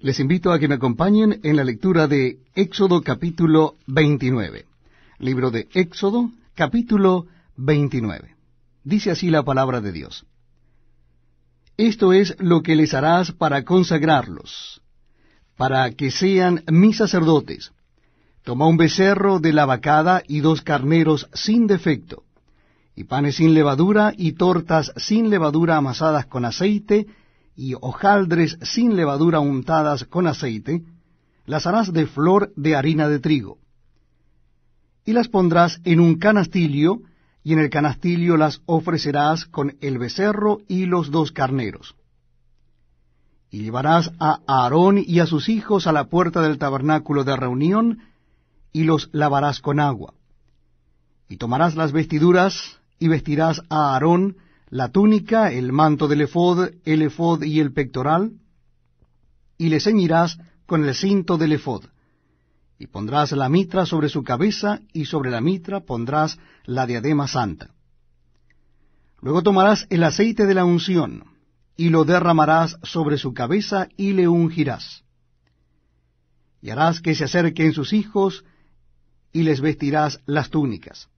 Les invito a que me acompañen en la lectura de Éxodo capítulo 29. Libro de Éxodo capítulo 29. Dice así la palabra de Dios. Esto es lo que les harás para consagrarlos, para que sean mis sacerdotes. Toma un becerro de la vacada y dos carneros sin defecto, y panes sin levadura y tortas sin levadura amasadas con aceite, y hojaldres sin levadura untadas con aceite, las harás de flor de harina de trigo. Y las pondrás en un canastillo, y en el canastillo las ofrecerás con el becerro y los dos carneros. Y llevarás a Aarón y a sus hijos a la puerta del tabernáculo de reunión, y los lavarás con agua. Y tomarás las vestiduras, y vestirás a Aarón, la túnica, el manto del efod, el efod y el pectoral, y le ceñirás con el cinto del efod. Y pondrás la mitra sobre su cabeza, y sobre la mitra pondrás la diadema santa. Luego tomarás el aceite de la unción, y lo derramarás sobre su cabeza, y le ungirás. Y harás que se acerquen sus hijos, y les vestirás las túnicas.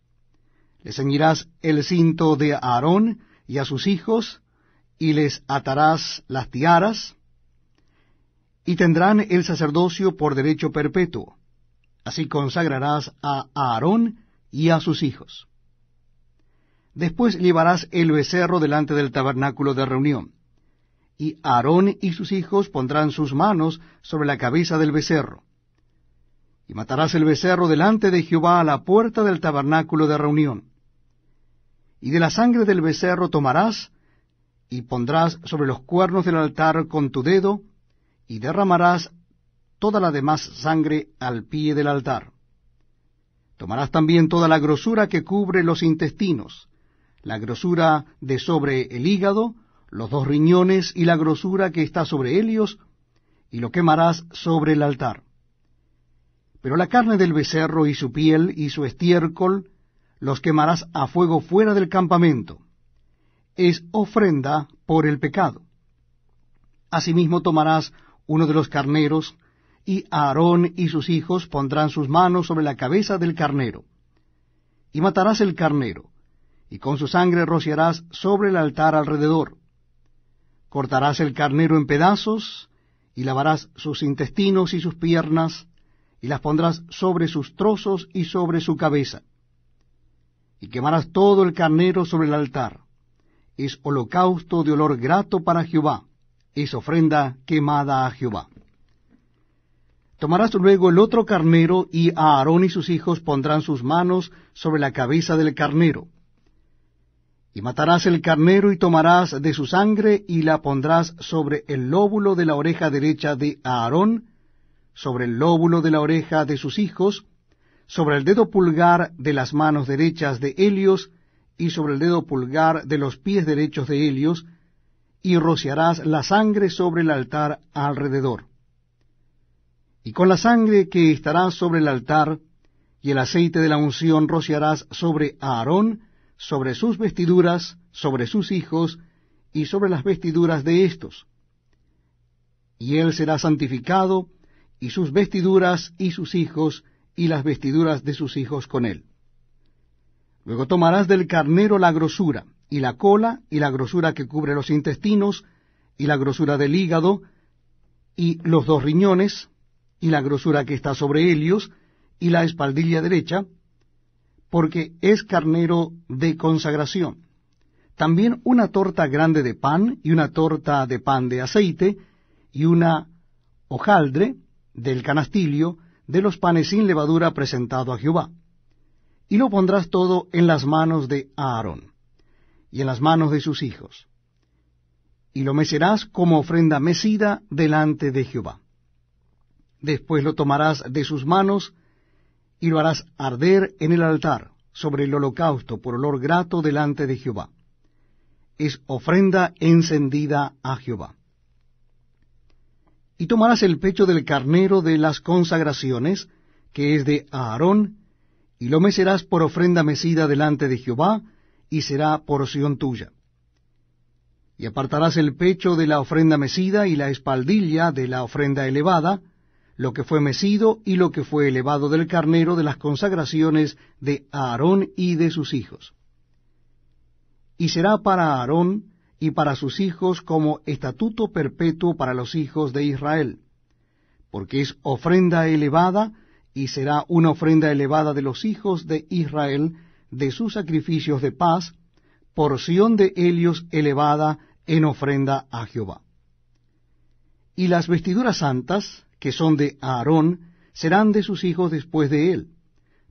Le ceñirás el cinto de Aarón, y a sus hijos, y les atarás las tiaras, y tendrán el sacerdocio por derecho perpetuo. Así consagrarás a Aarón y a sus hijos. Después llevarás el becerro delante del tabernáculo de reunión, y Aarón y sus hijos pondrán sus manos sobre la cabeza del becerro. Y matarás el becerro delante de Jehová a la puerta del tabernáculo de reunión y de la sangre del becerro tomarás, y pondrás sobre los cuernos del altar con tu dedo, y derramarás toda la demás sangre al pie del altar. Tomarás también toda la grosura que cubre los intestinos, la grosura de sobre el hígado, los dos riñones y la grosura que está sobre ellos, y lo quemarás sobre el altar. Pero la carne del becerro y su piel y su estiércol los quemarás a fuego fuera del campamento. Es ofrenda por el pecado. Asimismo tomarás uno de los carneros, y Aarón y sus hijos pondrán sus manos sobre la cabeza del carnero. Y matarás el carnero, y con su sangre rociarás sobre el altar alrededor. Cortarás el carnero en pedazos, y lavarás sus intestinos y sus piernas, y las pondrás sobre sus trozos y sobre su cabeza y quemarás todo el carnero sobre el altar. Es holocausto de olor grato para Jehová, es ofrenda quemada a Jehová. Tomarás luego el otro carnero, y a Aarón y sus hijos pondrán sus manos sobre la cabeza del carnero. Y matarás el carnero y tomarás de su sangre y la pondrás sobre el lóbulo de la oreja derecha de Aarón, sobre el lóbulo de la oreja de sus hijos, sobre el dedo pulgar de las manos derechas de Helios y sobre el dedo pulgar de los pies derechos de Helios, y rociarás la sangre sobre el altar alrededor. Y con la sangre que estará sobre el altar y el aceite de la unción rociarás sobre Aarón, sobre sus vestiduras, sobre sus hijos y sobre las vestiduras de éstos. Y él será santificado, y sus vestiduras y sus hijos y las vestiduras de sus hijos con él. Luego tomarás del carnero la grosura, y la cola, y la grosura que cubre los intestinos, y la grosura del hígado, y los dos riñones, y la grosura que está sobre ellos, y la espaldilla derecha, porque es carnero de consagración. También una torta grande de pan, y una torta de pan de aceite, y una hojaldre del canastillo, de los panes sin levadura presentado a Jehová. Y lo pondrás todo en las manos de Aarón, y en las manos de sus hijos. Y lo mecerás como ofrenda mecida delante de Jehová. Después lo tomarás de sus manos, y lo harás arder en el altar, sobre el holocausto, por olor grato delante de Jehová. Es ofrenda encendida a Jehová y tomarás el pecho del carnero de las consagraciones, que es de Aarón, y lo mecerás por ofrenda mecida delante de Jehová, y será porción tuya. Y apartarás el pecho de la ofrenda mecida y la espaldilla de la ofrenda elevada, lo que fue mecido y lo que fue elevado del carnero de las consagraciones de Aarón y de sus hijos. Y será para Aarón y para sus hijos como estatuto perpetuo para los hijos de Israel, porque es ofrenda elevada y será una ofrenda elevada de los hijos de Israel de sus sacrificios de paz, porción de Helios elevada en ofrenda a Jehová. Y las vestiduras santas, que son de Aarón, serán de sus hijos después de él,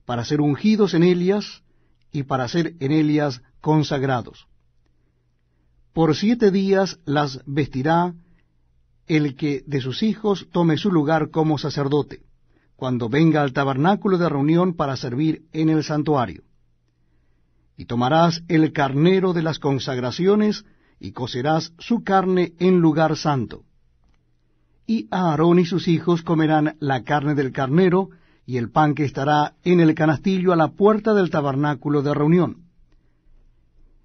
para ser ungidos en ellas y para ser en ellas consagrados por siete días las vestirá el que de sus hijos tome su lugar como sacerdote, cuando venga al tabernáculo de reunión para servir en el santuario. Y tomarás el carnero de las consagraciones, y cocerás su carne en lugar santo. Y Aarón y sus hijos comerán la carne del carnero, y el pan que estará en el canastillo a la puerta del tabernáculo de reunión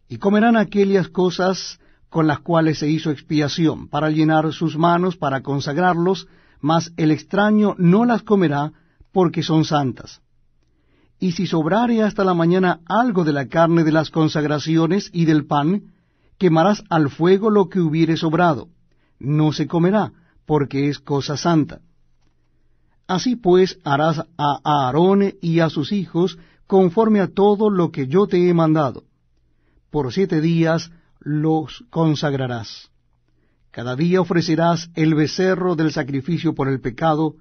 y comerán aquellas cosas con las cuales se hizo expiación, para llenar sus manos, para consagrarlos, mas el extraño no las comerá, porque son santas. Y si sobrare hasta la mañana algo de la carne de las consagraciones y del pan, quemarás al fuego lo que hubiere sobrado. No se comerá, porque es cosa santa. Así pues harás a Aarón y a sus hijos conforme a todo lo que yo te he mandado por siete días los consagrarás. Cada día ofrecerás el becerro del sacrificio por el pecado,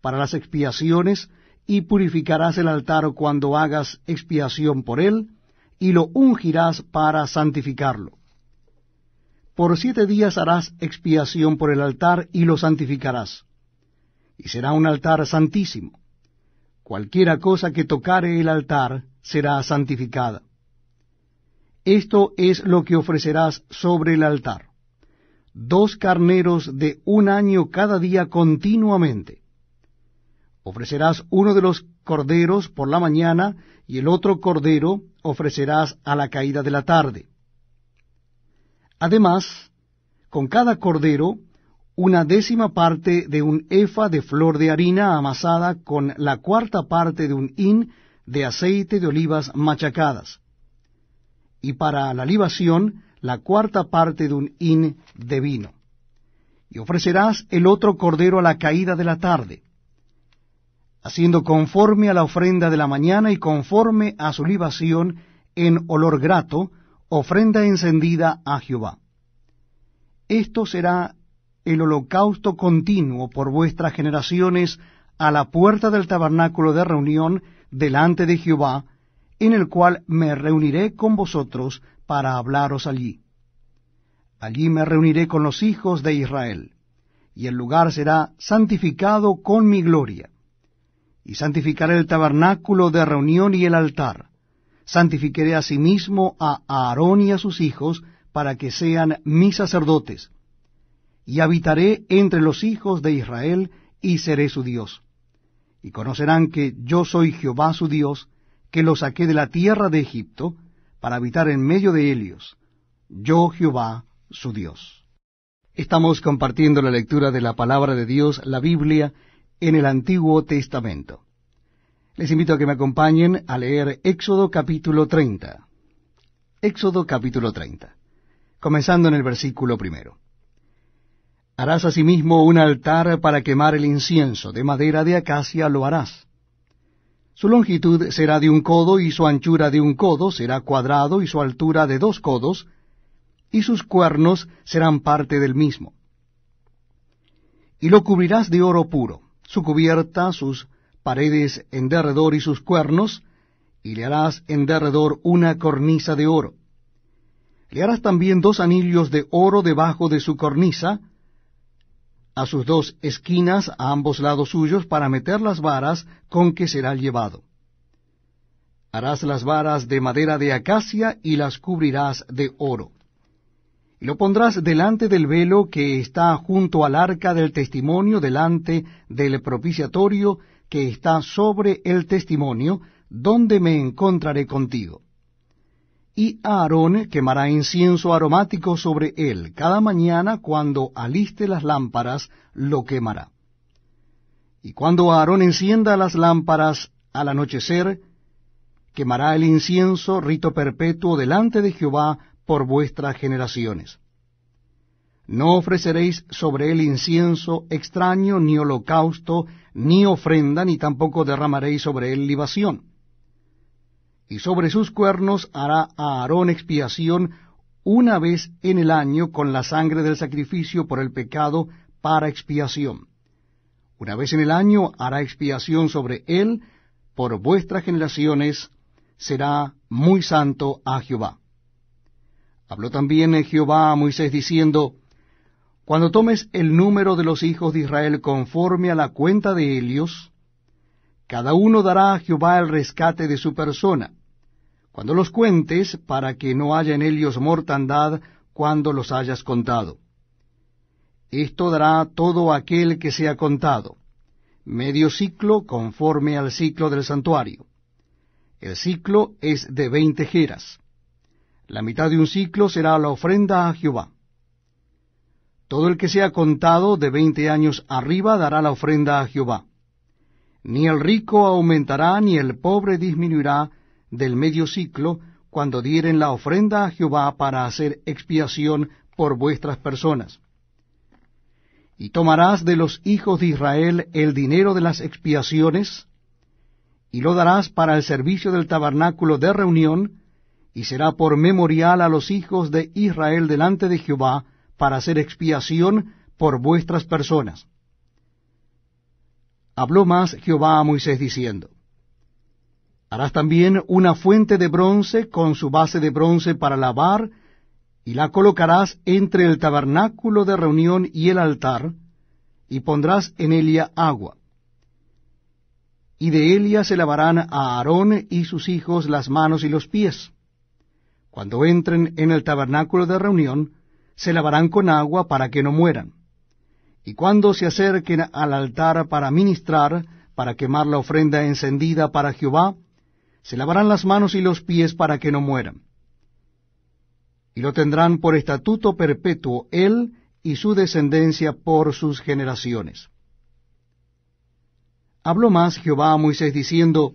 para las expiaciones, y purificarás el altar cuando hagas expiación por él, y lo ungirás para santificarlo. Por siete días harás expiación por el altar y lo santificarás. Y será un altar santísimo. Cualquiera cosa que tocare el altar será santificada. Esto es lo que ofrecerás sobre el altar. Dos carneros de un año cada día continuamente. Ofrecerás uno de los corderos por la mañana y el otro cordero ofrecerás a la caída de la tarde. Además, con cada cordero, una décima parte de un efa de flor de harina amasada con la cuarta parte de un hin de aceite de olivas machacadas y para la libación la cuarta parte de un hin de vino. Y ofrecerás el otro cordero a la caída de la tarde, haciendo conforme a la ofrenda de la mañana y conforme a su libación en olor grato, ofrenda encendida a Jehová. Esto será el holocausto continuo por vuestras generaciones a la puerta del tabernáculo de reunión delante de Jehová, en el cual me reuniré con vosotros para hablaros allí. Allí me reuniré con los hijos de Israel, y el lugar será santificado con mi gloria. Y santificaré el tabernáculo de reunión y el altar. Santificaré asimismo a Aarón y a sus hijos, para que sean mis sacerdotes. Y habitaré entre los hijos de Israel, y seré su Dios. Y conocerán que yo soy Jehová su Dios, que lo saqué de la tierra de Egipto para habitar en medio de Helios. yo Jehová su Dios. Estamos compartiendo la lectura de la palabra de Dios, la Biblia, en el Antiguo Testamento. Les invito a que me acompañen a leer Éxodo capítulo 30. Éxodo capítulo 30. Comenzando en el versículo primero. Harás asimismo un altar para quemar el incienso, de madera de acacia lo harás su longitud será de un codo y su anchura de un codo será cuadrado y su altura de dos codos, y sus cuernos serán parte del mismo. Y lo cubrirás de oro puro, su cubierta, sus paredes en derredor y sus cuernos, y le harás en derredor una cornisa de oro. Le harás también dos anillos de oro debajo de su cornisa, a sus dos esquinas, a ambos lados suyos, para meter las varas con que será llevado. Harás las varas de madera de acacia y las cubrirás de oro. Y lo pondrás delante del velo que está junto al arca del testimonio, delante del propiciatorio que está sobre el testimonio, donde me encontraré contigo y Aarón quemará incienso aromático sobre él. Cada mañana cuando aliste las lámparas, lo quemará. Y cuando Aarón encienda las lámparas al anochecer, quemará el incienso, rito perpetuo, delante de Jehová por vuestras generaciones. No ofreceréis sobre él incienso extraño, ni holocausto, ni ofrenda, ni tampoco derramaréis sobre él libación y sobre sus cuernos hará a Aarón expiación una vez en el año con la sangre del sacrificio por el pecado para expiación. Una vez en el año hará expiación sobre él por vuestras generaciones, será muy santo a Jehová. Habló también Jehová a Moisés diciendo, Cuando tomes el número de los hijos de Israel conforme a la cuenta de ellos, cada uno dará a Jehová el rescate de su persona, cuando los cuentes, para que no haya en ellos mortandad cuando los hayas contado. Esto dará todo aquel que sea contado, medio ciclo conforme al ciclo del santuario. El ciclo es de veinte jeras. La mitad de un ciclo será la ofrenda a Jehová. Todo el que sea contado de veinte años arriba dará la ofrenda a Jehová. Ni el rico aumentará, ni el pobre disminuirá, del medio ciclo, cuando dieren la ofrenda a Jehová para hacer expiación por vuestras personas. Y tomarás de los hijos de Israel el dinero de las expiaciones, y lo darás para el servicio del tabernáculo de reunión, y será por memorial a los hijos de Israel delante de Jehová para hacer expiación por vuestras personas. Habló más Jehová a Moisés diciendo, Harás también una fuente de bronce con su base de bronce para lavar, y la colocarás entre el tabernáculo de reunión y el altar, y pondrás en ella agua. Y de ella se lavarán a Aarón y sus hijos las manos y los pies. Cuando entren en el tabernáculo de reunión, se lavarán con agua para que no mueran. Y cuando se acerquen al altar para ministrar, para quemar la ofrenda encendida para Jehová, se lavarán las manos y los pies para que no mueran. Y lo tendrán por estatuto perpetuo él y su descendencia por sus generaciones. Habló más Jehová a Moisés diciendo,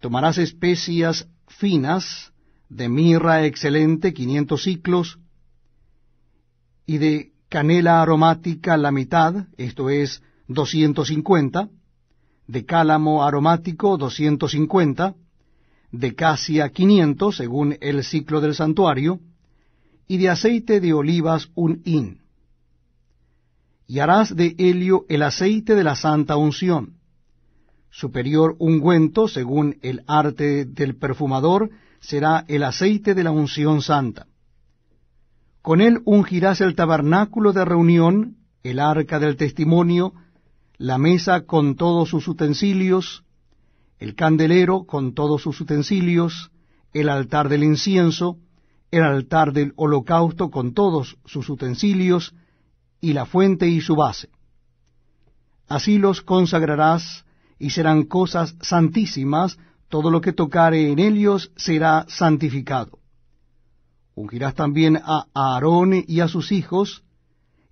Tomarás especias finas, de mirra excelente, quinientos ciclos, y de canela aromática la mitad, esto es, doscientos cincuenta, de cálamo aromático, doscientos cincuenta, de casi a quinientos, según el ciclo del santuario, y de aceite de olivas un hin. Y harás de helio el aceite de la santa unción, superior ungüento, según el arte del perfumador, será el aceite de la unción santa. Con él ungirás el tabernáculo de reunión, el arca del testimonio, la mesa con todos sus utensilios, el candelero con todos sus utensilios, el altar del incienso, el altar del holocausto con todos sus utensilios, y la fuente y su base. Así los consagrarás, y serán cosas santísimas, todo lo que tocare en ellos será santificado. Ungirás también a Aarón y a sus hijos,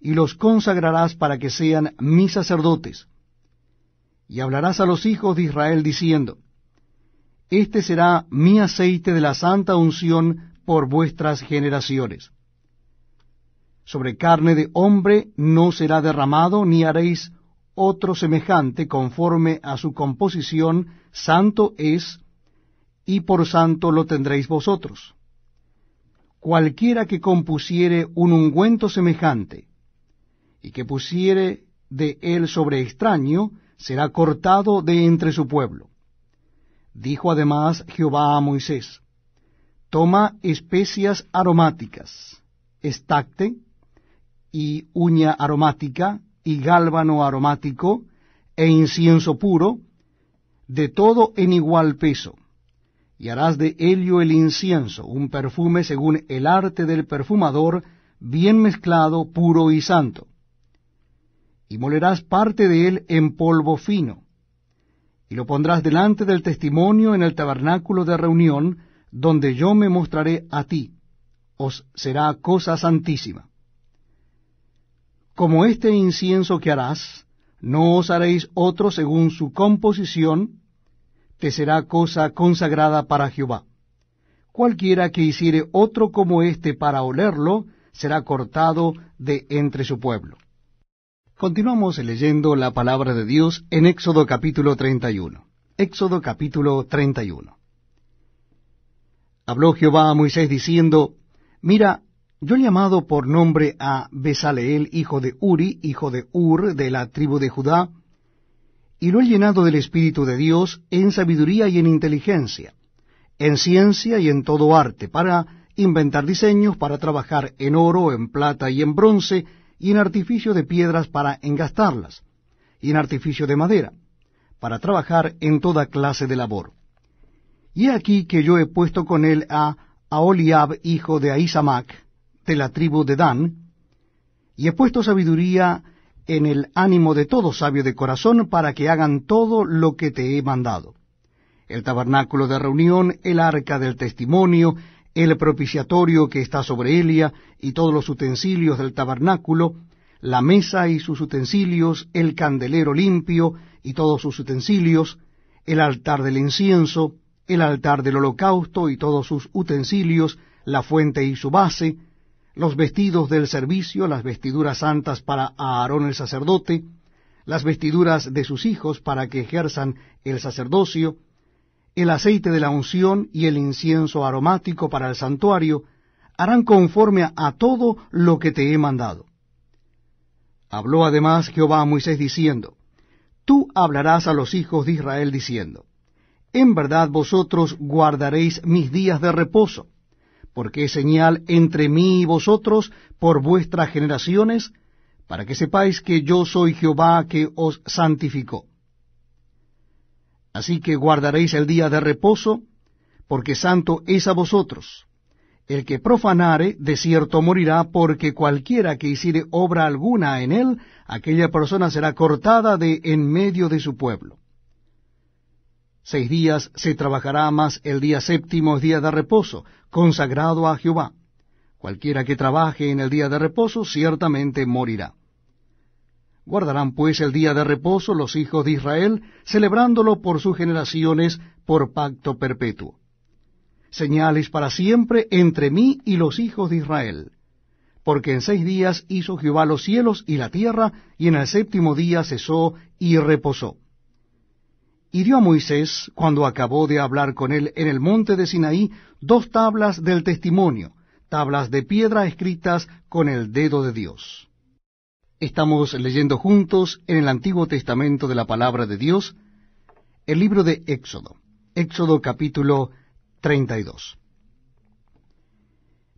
y los consagrarás para que sean mis sacerdotes y hablarás a los hijos de Israel diciendo, Este será mi aceite de la santa unción por vuestras generaciones. Sobre carne de hombre no será derramado, ni haréis otro semejante conforme a su composición, santo es, y por santo lo tendréis vosotros. Cualquiera que compusiere un ungüento semejante, y que pusiere de él sobre extraño, será cortado de entre su pueblo. Dijo además Jehová a Moisés, Toma especias aromáticas, estacte, y uña aromática, y gálbano aromático, e incienso puro, de todo en igual peso, y harás de ello el incienso, un perfume según el arte del perfumador, bien mezclado, puro y santo y molerás parte de él en polvo fino, y lo pondrás delante del testimonio en el tabernáculo de reunión, donde yo me mostraré a ti, os será cosa santísima. Como este incienso que harás, no os haréis otro según su composición, te será cosa consagrada para Jehová. Cualquiera que hiciere otro como este para olerlo, será cortado de entre su pueblo. Continuamos leyendo la palabra de Dios en Éxodo capítulo 31. Éxodo capítulo 31. Habló Jehová a Moisés diciendo, Mira, yo he llamado por nombre a Besaleel, hijo de Uri, hijo de Ur, de la tribu de Judá, y lo he llenado del Espíritu de Dios en sabiduría y en inteligencia, en ciencia y en todo arte, para inventar diseños, para trabajar en oro, en plata y en bronce, y en artificio de piedras para engastarlas, y en artificio de madera, para trabajar en toda clase de labor. Y he aquí que yo he puesto con él a Aholiab, hijo de Ahisamac, de la tribu de Dan, y he puesto sabiduría en el ánimo de todo sabio de corazón para que hagan todo lo que te he mandado. El tabernáculo de reunión, el arca del testimonio, el propiciatorio que está sobre Elia, y todos los utensilios del tabernáculo, la mesa y sus utensilios, el candelero limpio y todos sus utensilios, el altar del incienso, el altar del holocausto y todos sus utensilios, la fuente y su base, los vestidos del servicio, las vestiduras santas para Aarón el sacerdote, las vestiduras de sus hijos para que ejerzan el sacerdocio, el aceite de la unción y el incienso aromático para el santuario, harán conforme a todo lo que te he mandado. Habló además Jehová a Moisés diciendo, Tú hablarás a los hijos de Israel diciendo, En verdad vosotros guardaréis mis días de reposo, porque es señal entre mí y vosotros por vuestras generaciones, para que sepáis que yo soy Jehová que os santificó. Así que guardaréis el día de reposo, porque santo es a vosotros. El que profanare, de cierto morirá, porque cualquiera que hiciere obra alguna en él, aquella persona será cortada de en medio de su pueblo. Seis días se trabajará, más el día séptimo es día de reposo, consagrado a Jehová. Cualquiera que trabaje en el día de reposo ciertamente morirá. Guardarán pues el día de reposo los hijos de Israel, celebrándolo por sus generaciones por pacto perpetuo. Señales para siempre entre mí y los hijos de Israel. Porque en seis días hizo Jehová los cielos y la tierra, y en el séptimo día cesó y reposó. Y dio a Moisés, cuando acabó de hablar con él en el monte de Sinaí, dos tablas del testimonio, tablas de piedra escritas con el dedo de Dios. Estamos leyendo juntos en el Antiguo Testamento de la Palabra de Dios el libro de Éxodo, Éxodo capítulo 32.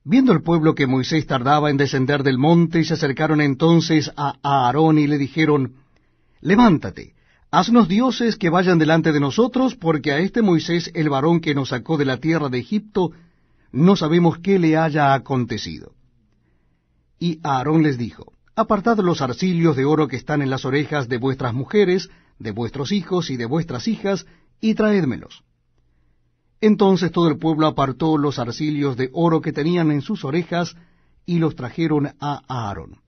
Viendo el pueblo que Moisés tardaba en descender del monte, se acercaron entonces a Aarón y le dijeron, Levántate, haznos dioses que vayan delante de nosotros, porque a este Moisés, el varón que nos sacó de la tierra de Egipto, no sabemos qué le haya acontecido. Y Aarón les dijo, Apartad los arcillos de oro que están en las orejas de vuestras mujeres, de vuestros hijos y de vuestras hijas, y traédmelos. Entonces todo el pueblo apartó los arcillos de oro que tenían en sus orejas, y los trajeron a Aarón.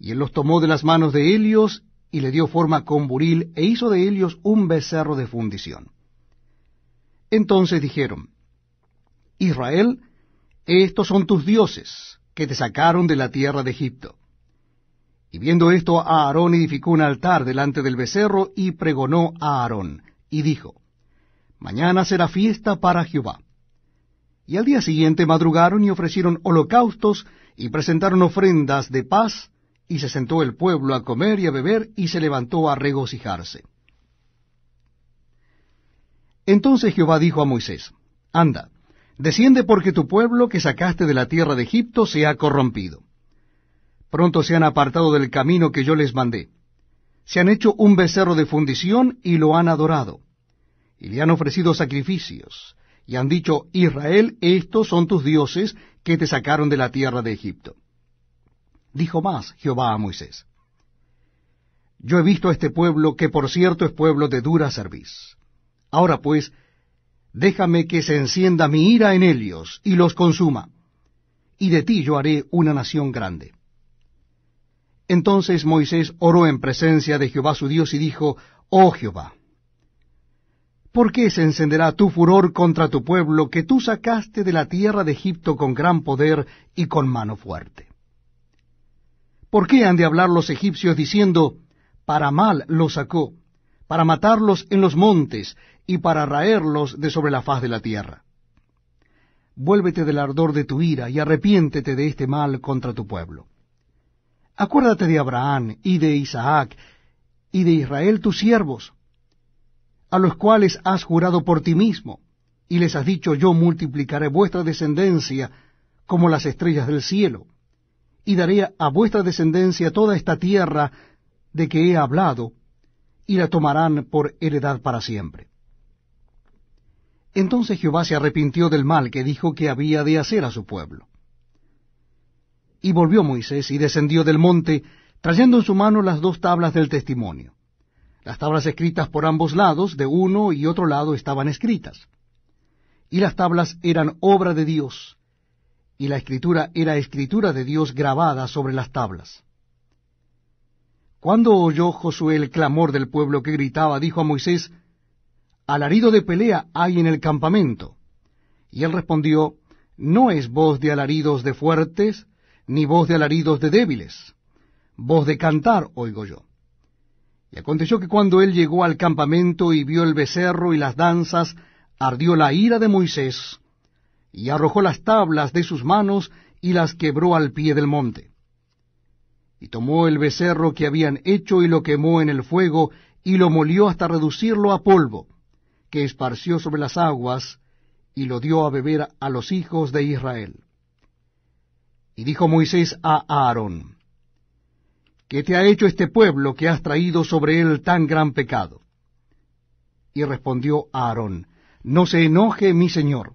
Y él los tomó de las manos de Helios, y le dio forma con buril, e hizo de Helios un becerro de fundición. Entonces dijeron, Israel, estos son tus dioses, que te sacaron de la tierra de Egipto. Y viendo esto, Aarón edificó un altar delante del becerro y pregonó a Aarón, y dijo, Mañana será fiesta para Jehová. Y al día siguiente madrugaron y ofrecieron holocaustos y presentaron ofrendas de paz, y se sentó el pueblo a comer y a beber, y se levantó a regocijarse. Entonces Jehová dijo a Moisés, Anda, desciende porque tu pueblo que sacaste de la tierra de Egipto se ha corrompido. Pronto se han apartado del camino que yo les mandé. Se han hecho un becerro de fundición y lo han adorado. Y le han ofrecido sacrificios. Y han dicho, Israel, estos son tus dioses que te sacaron de la tierra de Egipto. Dijo más Jehová a Moisés. Yo he visto a este pueblo, que por cierto es pueblo de dura serviz. Ahora pues, déjame que se encienda mi ira en ellos y los consuma, y de ti yo haré una nación grande. Entonces Moisés oró en presencia de Jehová su Dios y dijo, Oh Jehová, ¿por qué se encenderá tu furor contra tu pueblo que tú sacaste de la tierra de Egipto con gran poder y con mano fuerte? ¿Por qué han de hablar los egipcios diciendo, Para mal los sacó, para matarlos en los montes y para raerlos de sobre la faz de la tierra? Vuélvete del ardor de tu ira y arrepiéntete de este mal contra tu pueblo. Acuérdate de Abraham y de Isaac y de Israel tus siervos, a los cuales has jurado por ti mismo, y les has dicho yo multiplicaré vuestra descendencia como las estrellas del cielo, y daré a vuestra descendencia toda esta tierra de que he hablado, y la tomarán por heredad para siempre. Entonces Jehová se arrepintió del mal que dijo que había de hacer a su pueblo. Y volvió Moisés y descendió del monte, trayendo en su mano las dos tablas del testimonio. Las tablas escritas por ambos lados, de uno y otro lado, estaban escritas. Y las tablas eran obra de Dios, y la escritura era escritura de Dios grabada sobre las tablas. Cuando oyó Josué el clamor del pueblo que gritaba, dijo a Moisés, Alarido de pelea hay en el campamento. Y él respondió, No es voz de alaridos de fuertes, ni voz de alaridos de débiles, voz de cantar oigo yo. Y aconteció que cuando él llegó al campamento y vio el becerro y las danzas, ardió la ira de Moisés, y arrojó las tablas de sus manos y las quebró al pie del monte. Y tomó el becerro que habían hecho y lo quemó en el fuego y lo molió hasta reducirlo a polvo, que esparció sobre las aguas y lo dio a beber a los hijos de Israel. Y dijo Moisés a Aarón, ¿qué te ha hecho este pueblo que has traído sobre él tan gran pecado? Y respondió Aarón, no se enoje mi señor,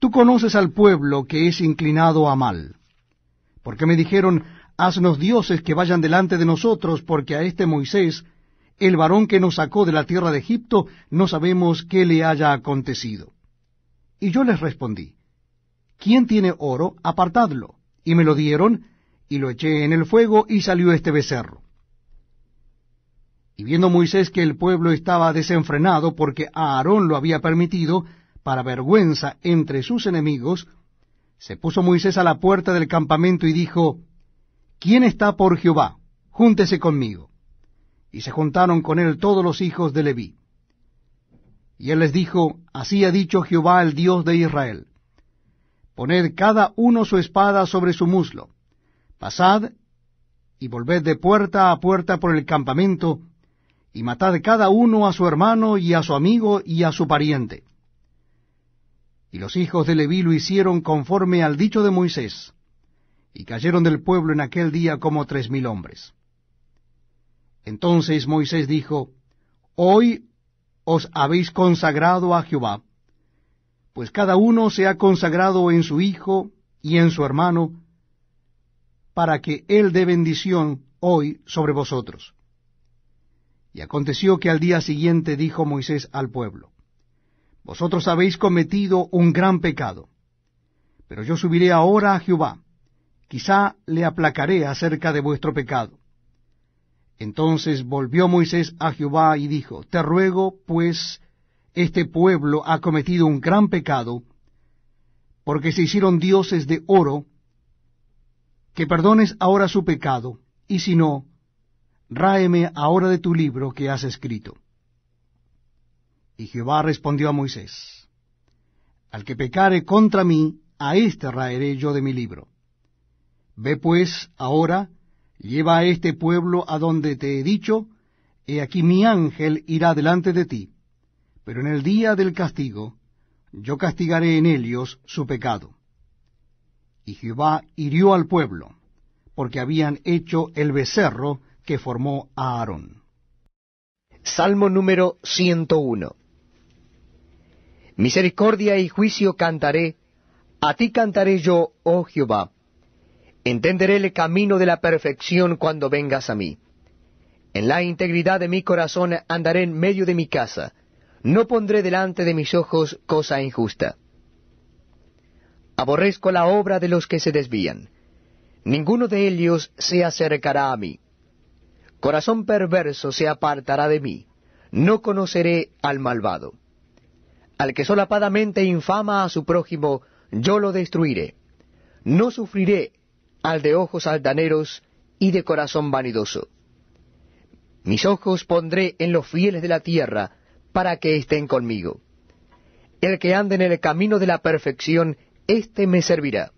tú conoces al pueblo que es inclinado a mal. Porque me dijeron, haznos dioses que vayan delante de nosotros, porque a este Moisés, el varón que nos sacó de la tierra de Egipto, no sabemos qué le haya acontecido. Y yo les respondí, ¿quién tiene oro? Apartadlo y me lo dieron, y lo eché en el fuego, y salió este becerro. Y viendo Moisés que el pueblo estaba desenfrenado porque Aarón lo había permitido, para vergüenza entre sus enemigos, se puso Moisés a la puerta del campamento y dijo, ¿Quién está por Jehová? Júntese conmigo. Y se juntaron con él todos los hijos de Leví. Y él les dijo, Así ha dicho Jehová el Dios de Israel Poned cada uno su espada sobre su muslo. Pasad y volved de puerta a puerta por el campamento, y matad cada uno a su hermano y a su amigo y a su pariente. Y los hijos de Leví lo hicieron conforme al dicho de Moisés, y cayeron del pueblo en aquel día como tres mil hombres. Entonces Moisés dijo, Hoy os habéis consagrado a Jehová, pues cada uno se ha consagrado en su hijo y en su hermano, para que él dé bendición hoy sobre vosotros. Y aconteció que al día siguiente dijo Moisés al pueblo, Vosotros habéis cometido un gran pecado, pero yo subiré ahora a Jehová, quizá le aplacaré acerca de vuestro pecado. Entonces volvió Moisés a Jehová y dijo, Te ruego, pues, este pueblo ha cometido un gran pecado, porque se hicieron dioses de oro, que perdones ahora su pecado, y si no, ráeme ahora de tu libro que has escrito. Y Jehová respondió a Moisés, Al que pecare contra mí, a éste raeré yo de mi libro. Ve pues ahora, lleva a este pueblo a donde te he dicho, he aquí mi ángel irá delante de ti pero en el día del castigo yo castigaré en ellos su pecado. Y Jehová hirió al pueblo, porque habían hecho el becerro que formó a Aarón. Salmo número 101 Misericordia y juicio cantaré, a ti cantaré yo, oh Jehová. Entenderé el camino de la perfección cuando vengas a mí. En la integridad de mi corazón andaré en medio de mi casa no pondré delante de mis ojos cosa injusta. Aborrezco la obra de los que se desvían. Ninguno de ellos se acercará a mí. Corazón perverso se apartará de mí. No conoceré al malvado. Al que solapadamente infama a su prójimo, yo lo destruiré. No sufriré al de ojos altaneros y de corazón vanidoso. Mis ojos pondré en los fieles de la tierra, para que estén conmigo. El que ande en el camino de la perfección, éste me servirá.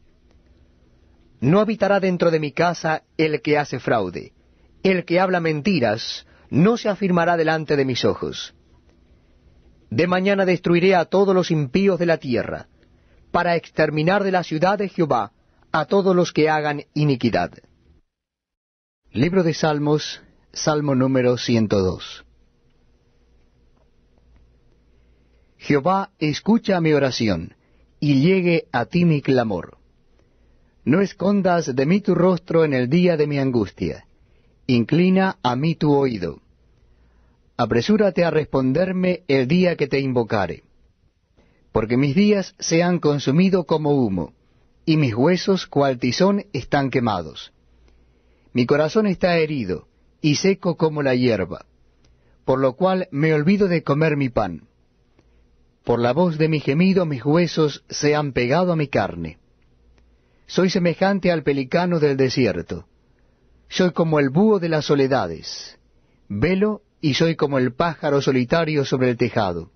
No habitará dentro de mi casa el que hace fraude. El que habla mentiras no se afirmará delante de mis ojos. De mañana destruiré a todos los impíos de la tierra, para exterminar de la ciudad de Jehová a todos los que hagan iniquidad. Libro de Salmos, Salmo número 102. Jehová, escucha mi oración, y llegue a ti mi clamor. No escondas de mí tu rostro en el día de mi angustia. Inclina a mí tu oído. Apresúrate a responderme el día que te invocare. Porque mis días se han consumido como humo, y mis huesos cual tizón están quemados. Mi corazón está herido, y seco como la hierba, por lo cual me olvido de comer mi pan por la voz de mi gemido mis huesos se han pegado a mi carne. Soy semejante al pelicano del desierto. Soy como el búho de las soledades. Velo y soy como el pájaro solitario sobre el tejado.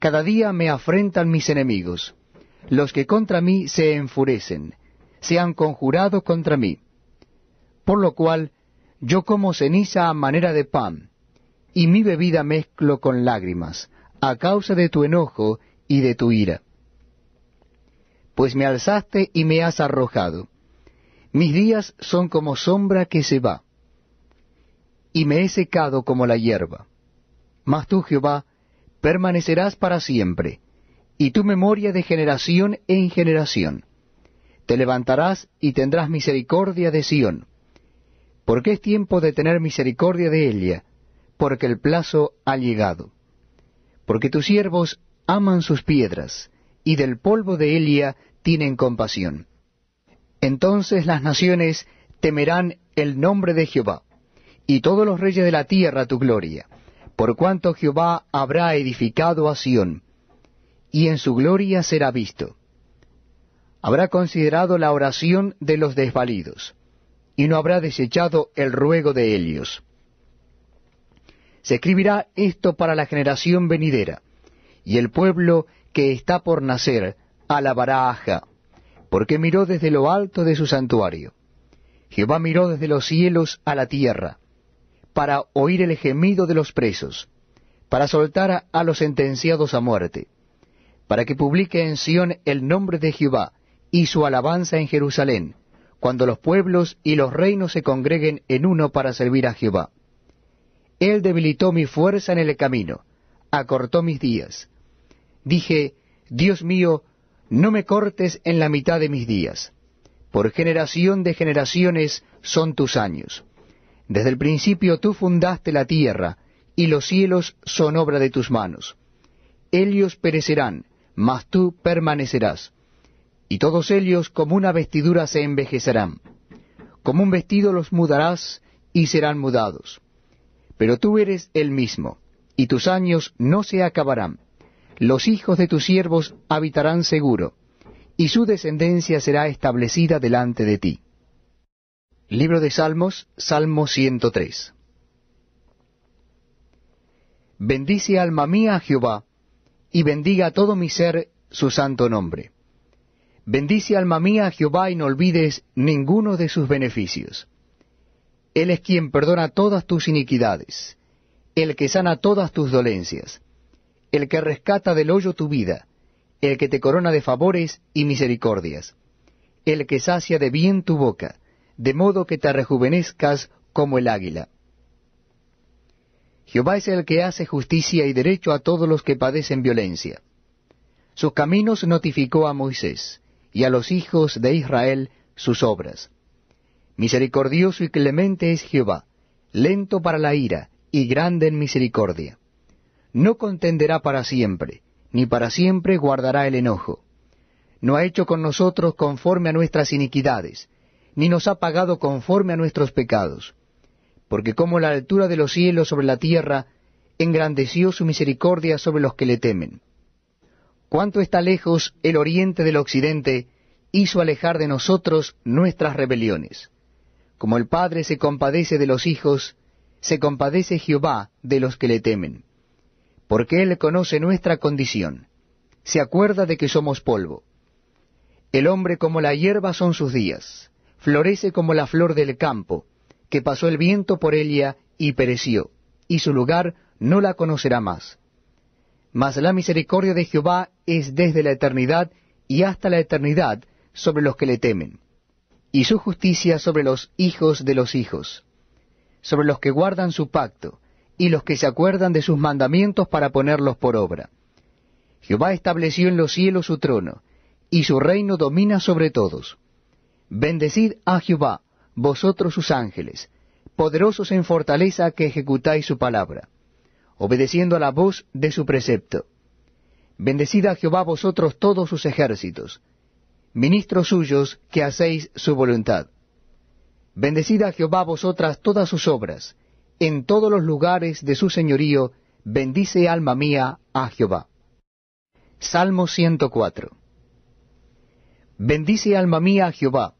Cada día me afrentan mis enemigos. Los que contra mí se enfurecen, se han conjurado contra mí. Por lo cual, yo como ceniza a manera de pan, y mi bebida mezclo con lágrimas, a causa de tu enojo y de tu ira. Pues me alzaste y me has arrojado. Mis días son como sombra que se va, y me he secado como la hierba. Mas tú, Jehová, permanecerás para siempre, y tu memoria de generación en generación. Te levantarás y tendrás misericordia de Sión, porque es tiempo de tener misericordia de ella, porque el plazo ha llegado porque tus siervos aman sus piedras, y del polvo de Elia tienen compasión. Entonces las naciones temerán el nombre de Jehová, y todos los reyes de la tierra tu gloria, por cuanto Jehová habrá edificado a Sión, y en su gloria será visto. Habrá considerado la oración de los desvalidos, y no habrá desechado el ruego de ellos se escribirá esto para la generación venidera, y el pueblo que está por nacer alabará a Jah, porque miró desde lo alto de su santuario. Jehová miró desde los cielos a la tierra, para oír el gemido de los presos, para soltar a los sentenciados a muerte, para que publique en Sión el nombre de Jehová y su alabanza en Jerusalén, cuando los pueblos y los reinos se congreguen en uno para servir a Jehová. Él debilitó mi fuerza en el camino, acortó mis días. Dije, Dios mío, no me cortes en la mitad de mis días. Por generación de generaciones son tus años. Desde el principio tú fundaste la tierra, y los cielos son obra de tus manos. Ellos perecerán, mas tú permanecerás. Y todos ellos como una vestidura se envejecerán. Como un vestido los mudarás, y serán mudados pero tú eres el mismo, y tus años no se acabarán. Los hijos de tus siervos habitarán seguro, y su descendencia será establecida delante de ti. Libro de Salmos, Salmo 103. Bendice alma mía a Jehová, y bendiga a todo mi ser su santo nombre. Bendice alma mía a Jehová y no olvides ninguno de sus beneficios. Él es quien perdona todas tus iniquidades, el que sana todas tus dolencias, el que rescata del hoyo tu vida, el que te corona de favores y misericordias, el que sacia de bien tu boca, de modo que te rejuvenezcas como el águila. Jehová es el que hace justicia y derecho a todos los que padecen violencia. Sus caminos notificó a Moisés, y a los hijos de Israel sus obras. Misericordioso y clemente es Jehová, lento para la ira, y grande en misericordia. No contenderá para siempre, ni para siempre guardará el enojo. No ha hecho con nosotros conforme a nuestras iniquidades, ni nos ha pagado conforme a nuestros pecados. Porque como la altura de los cielos sobre la tierra, engrandeció su misericordia sobre los que le temen. Cuánto está lejos el oriente del occidente, hizo alejar de nosotros nuestras rebeliones. Como el Padre se compadece de los hijos, se compadece Jehová de los que le temen. Porque Él conoce nuestra condición, se acuerda de que somos polvo. El hombre como la hierba son sus días, florece como la flor del campo, que pasó el viento por ella y pereció, y su lugar no la conocerá más. Mas la misericordia de Jehová es desde la eternidad y hasta la eternidad sobre los que le temen y su justicia sobre los hijos de los hijos, sobre los que guardan su pacto, y los que se acuerdan de sus mandamientos para ponerlos por obra. Jehová estableció en los cielos su trono, y su reino domina sobre todos. Bendecid a Jehová, vosotros sus ángeles, poderosos en fortaleza que ejecutáis su palabra, obedeciendo a la voz de su precepto. Bendecid a Jehová vosotros todos sus ejércitos, ministros suyos, que hacéis su voluntad. Bendecid a Jehová vosotras todas sus obras, en todos los lugares de su señorío, bendice alma mía a Jehová. Salmo 104 Bendice alma mía a Jehová.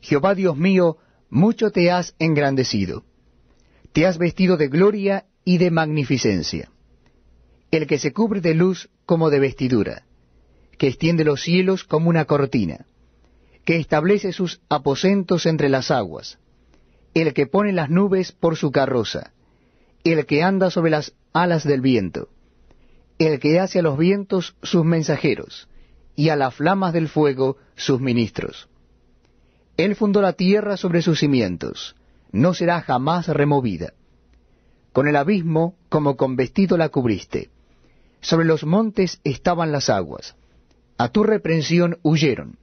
Jehová Dios mío, mucho te has engrandecido. Te has vestido de gloria y de magnificencia. El que se cubre de luz como de vestidura que extiende los cielos como una cortina, que establece sus aposentos entre las aguas, el que pone las nubes por su carroza, el que anda sobre las alas del viento, el que hace a los vientos sus mensajeros, y a las flamas del fuego sus ministros. Él fundó la tierra sobre sus cimientos, no será jamás removida. Con el abismo como con vestido la cubriste. Sobre los montes estaban las aguas. A tu reprensión huyeron.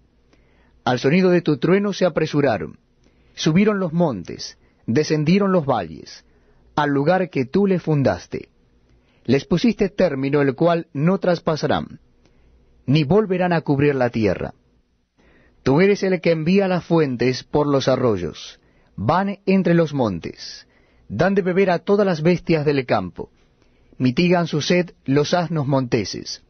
Al sonido de tu trueno se apresuraron. Subieron los montes, descendieron los valles, al lugar que tú le fundaste. Les pusiste término el cual no traspasarán, ni volverán a cubrir la tierra. Tú eres el que envía las fuentes por los arroyos, van entre los montes, dan de beber a todas las bestias del campo, mitigan su sed los asnos monteses.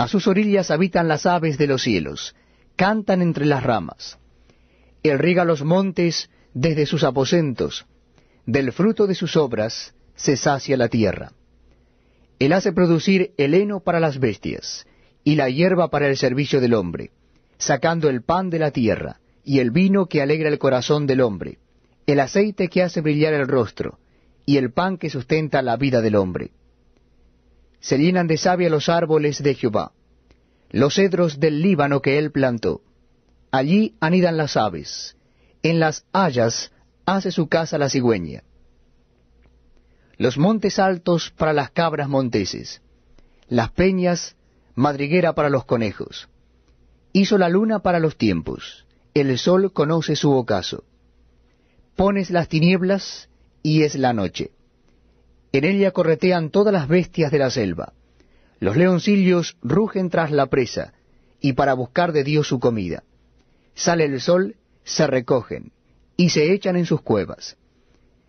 A sus orillas habitan las aves de los cielos, cantan entre las ramas. Él riega los montes desde sus aposentos, del fruto de sus obras se sacia la tierra. Él hace producir el heno para las bestias, y la hierba para el servicio del hombre, sacando el pan de la tierra, y el vino que alegra el corazón del hombre, el aceite que hace brillar el rostro, y el pan que sustenta la vida del hombre se llenan de savia los árboles de Jehová, los cedros del Líbano que él plantó. Allí anidan las aves, en las hayas hace su casa la cigüeña. Los montes altos para las cabras monteses, las peñas, madriguera para los conejos. Hizo la luna para los tiempos, el sol conoce su ocaso. Pones las tinieblas y es la noche en ella corretean todas las bestias de la selva. Los leoncillos rugen tras la presa, y para buscar de Dios su comida. Sale el sol, se recogen, y se echan en sus cuevas.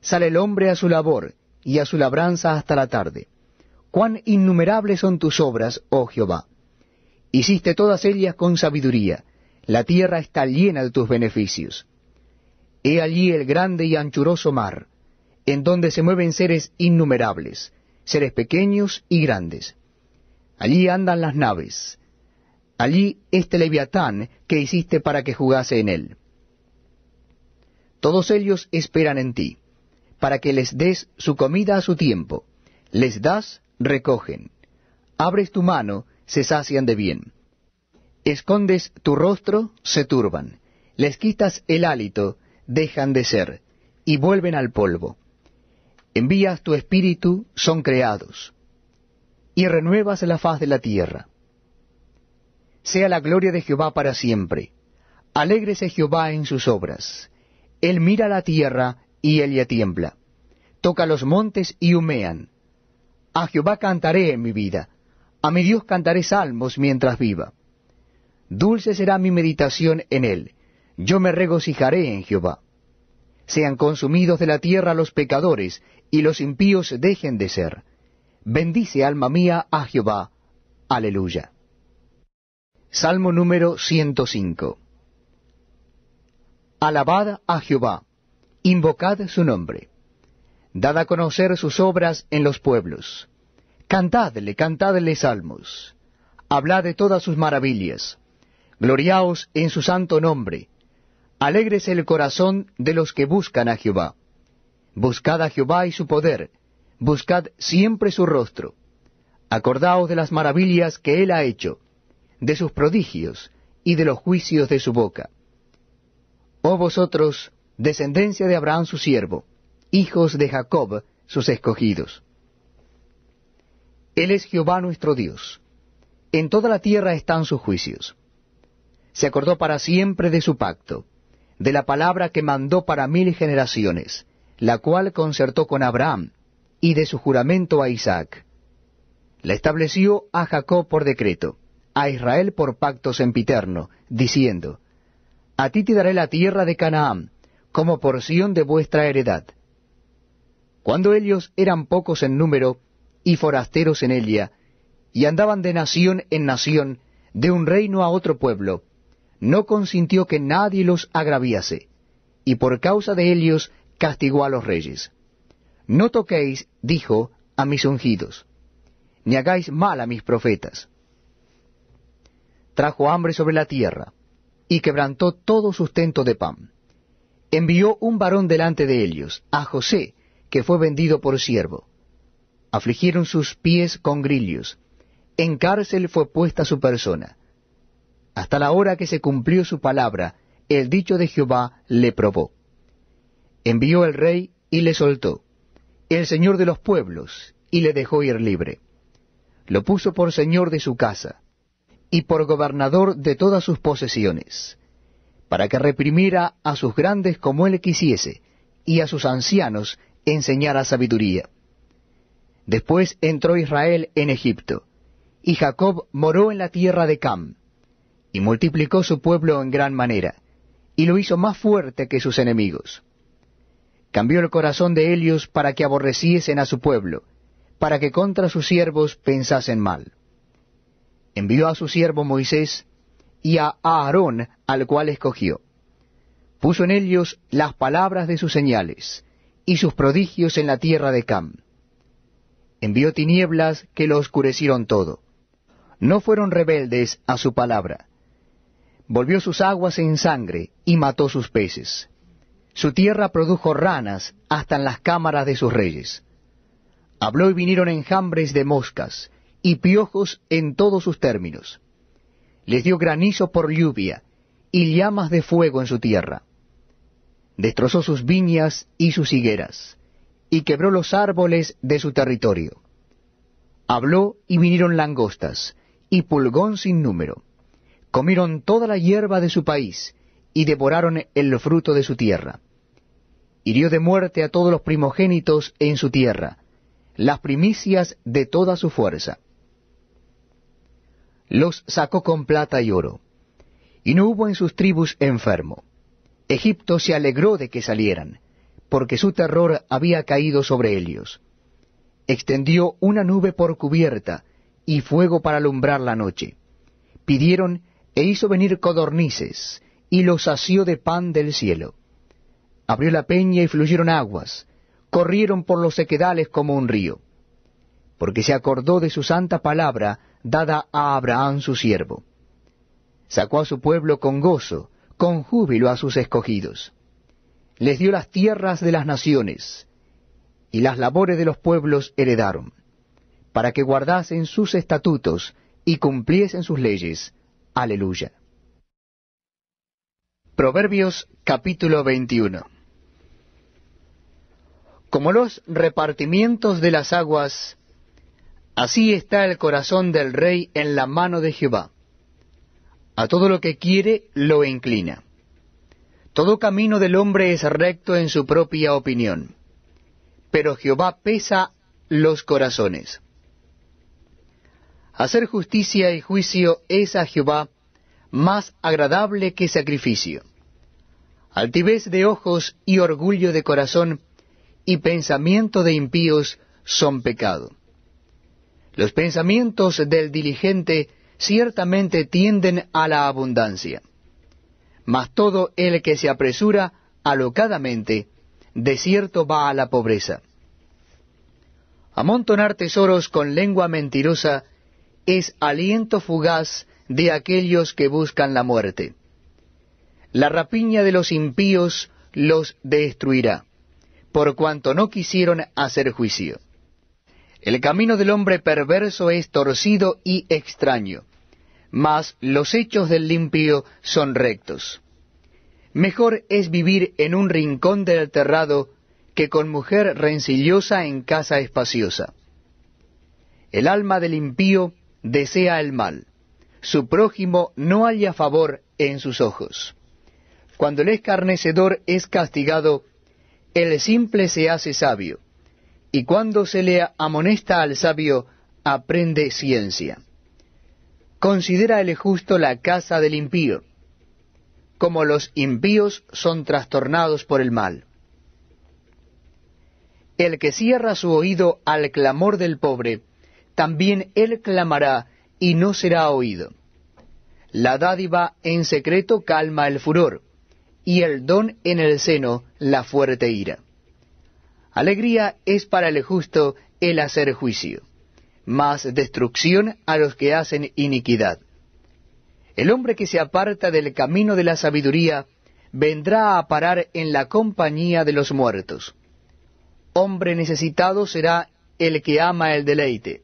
Sale el hombre a su labor, y a su labranza hasta la tarde. Cuán innumerables son tus obras, oh Jehová. Hiciste todas ellas con sabiduría, la tierra está llena de tus beneficios. He allí el grande y anchuroso mar, en donde se mueven seres innumerables, seres pequeños y grandes. Allí andan las naves. Allí este leviatán que hiciste para que jugase en él. Todos ellos esperan en ti, para que les des su comida a su tiempo. Les das, recogen. Abres tu mano, se sacian de bien. Escondes tu rostro, se turban. Les quitas el hálito, dejan de ser, y vuelven al polvo. Envías tu espíritu, son creados, y renuevas la faz de la tierra. Sea la gloria de Jehová para siempre. Alégrese Jehová en sus obras. Él mira la tierra y ella tiembla. Toca los montes y humean. A Jehová cantaré en mi vida. A mi Dios cantaré salmos mientras viva. Dulce será mi meditación en él. Yo me regocijaré en Jehová. Sean consumidos de la tierra los pecadores y los impíos dejen de ser. Bendice alma mía a Jehová. Aleluya. Salmo número 105. Alabad a Jehová, invocad su nombre, dad a conocer sus obras en los pueblos, cantadle, cantadle salmos, hablad de todas sus maravillas, gloriaos en su santo nombre, alégrese el corazón de los que buscan a Jehová. Buscad a Jehová y su poder, buscad siempre su rostro. Acordaos de las maravillas que él ha hecho, de sus prodigios y de los juicios de su boca. Oh vosotros, descendencia de Abraham su siervo, hijos de Jacob sus escogidos. Él es Jehová nuestro Dios. En toda la tierra están sus juicios. Se acordó para siempre de su pacto, de la palabra que mandó para mil generaciones la cual concertó con Abraham, y de su juramento a Isaac. La estableció a Jacob por decreto, a Israel por pacto sempiterno, diciendo, A ti te daré la tierra de Canaán, como porción de vuestra heredad. Cuando ellos eran pocos en número, y forasteros en ella, y andaban de nación en nación, de un reino a otro pueblo, no consintió que nadie los agraviase, y por causa de ellos castigó a los reyes. No toquéis, dijo, a mis ungidos, ni hagáis mal a mis profetas. Trajo hambre sobre la tierra, y quebrantó todo sustento de pan. Envió un varón delante de ellos, a José, que fue vendido por siervo. Afligieron sus pies con grillos. En cárcel fue puesta su persona. Hasta la hora que se cumplió su palabra, el dicho de Jehová le probó envió el rey y le soltó, el señor de los pueblos, y le dejó ir libre. Lo puso por señor de su casa, y por gobernador de todas sus posesiones, para que reprimiera a sus grandes como él quisiese, y a sus ancianos enseñara sabiduría. Después entró Israel en Egipto, y Jacob moró en la tierra de Cam, y multiplicó su pueblo en gran manera, y lo hizo más fuerte que sus enemigos cambió el corazón de ellos para que aborreciesen a su pueblo, para que contra sus siervos pensasen mal. Envió a su siervo Moisés y a Aarón, al cual escogió. Puso en ellos las palabras de sus señales y sus prodigios en la tierra de Cam. Envió tinieblas que lo oscurecieron todo. No fueron rebeldes a su palabra. Volvió sus aguas en sangre y mató sus peces. Su tierra produjo ranas hasta en las cámaras de sus reyes. Habló y vinieron enjambres de moscas y piojos en todos sus términos. Les dio granizo por lluvia y llamas de fuego en su tierra. Destrozó sus viñas y sus higueras, y quebró los árboles de su territorio. Habló y vinieron langostas, y pulgón sin número. Comieron toda la hierba de su país, y devoraron el fruto de su tierra. Hirió de muerte a todos los primogénitos en su tierra, las primicias de toda su fuerza. Los sacó con plata y oro, y no hubo en sus tribus enfermo. Egipto se alegró de que salieran, porque su terror había caído sobre ellos. Extendió una nube por cubierta y fuego para alumbrar la noche. Pidieron e hizo venir codornices, y los sació de pan del cielo. Abrió la peña y fluyeron aguas, corrieron por los sequedales como un río, porque se acordó de su santa palabra dada a Abraham su siervo. Sacó a su pueblo con gozo, con júbilo a sus escogidos. Les dio las tierras de las naciones, y las labores de los pueblos heredaron, para que guardasen sus estatutos y cumpliesen sus leyes. Aleluya. Proverbios capítulo 21 Como los repartimientos de las aguas, así está el corazón del rey en la mano de Jehová. A todo lo que quiere lo inclina. Todo camino del hombre es recto en su propia opinión, pero Jehová pesa los corazones. Hacer justicia y juicio es a Jehová más agradable que sacrificio. Altivez de ojos y orgullo de corazón y pensamiento de impíos son pecado. Los pensamientos del diligente ciertamente tienden a la abundancia, mas todo el que se apresura alocadamente, de cierto va a la pobreza. Amontonar tesoros con lengua mentirosa es aliento fugaz de aquellos que buscan la muerte. La rapiña de los impíos los destruirá, por cuanto no quisieron hacer juicio. El camino del hombre perverso es torcido y extraño, mas los hechos del limpio son rectos. Mejor es vivir en un rincón del terrado que con mujer rencillosa en casa espaciosa. El alma del impío desea el mal, su prójimo no haya favor en sus ojos. Cuando el escarnecedor es castigado, el simple se hace sabio, y cuando se le amonesta al sabio, aprende ciencia. Considera el justo la casa del impío, como los impíos son trastornados por el mal. El que cierra su oído al clamor del pobre, también él clamará y no será oído. La dádiva en secreto calma el furor, y el don en el seno la fuerte ira. Alegría es para el justo el hacer juicio, mas destrucción a los que hacen iniquidad. El hombre que se aparta del camino de la sabiduría vendrá a parar en la compañía de los muertos. Hombre necesitado será el que ama el deleite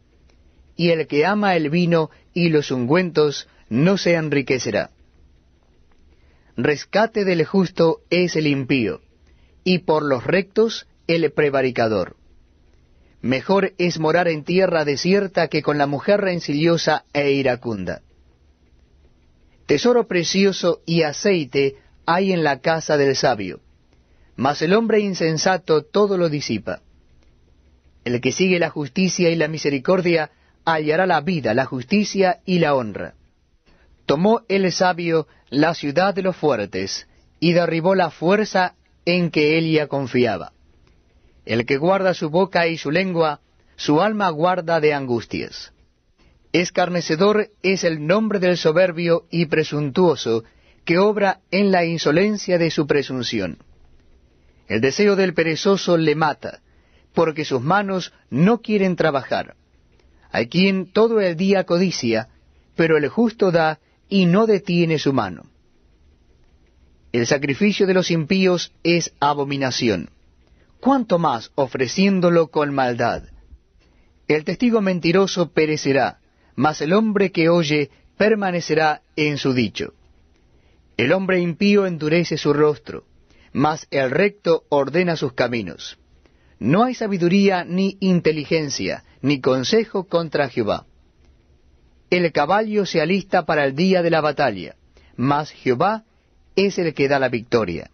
y el que ama el vino y los ungüentos no se enriquecerá. Rescate del justo es el impío, y por los rectos el prevaricador. Mejor es morar en tierra desierta que con la mujer rencillosa e iracunda. Tesoro precioso y aceite hay en la casa del sabio, mas el hombre insensato todo lo disipa. El que sigue la justicia y la misericordia hallará la vida, la justicia y la honra. Tomó el sabio la ciudad de los fuertes, y derribó la fuerza en que él ya confiaba. El que guarda su boca y su lengua, su alma guarda de angustias. Escarnecedor es el nombre del soberbio y presuntuoso, que obra en la insolencia de su presunción. El deseo del perezoso le mata, porque sus manos no quieren trabajar a quien todo el día codicia, pero el justo da y no detiene su mano. El sacrificio de los impíos es abominación, ¿Cuánto más ofreciéndolo con maldad. El testigo mentiroso perecerá, mas el hombre que oye permanecerá en su dicho. El hombre impío endurece su rostro, mas el recto ordena sus caminos. No hay sabiduría ni inteligencia, ni consejo contra Jehová. El caballo se alista para el día de la batalla, mas Jehová es el que da la victoria.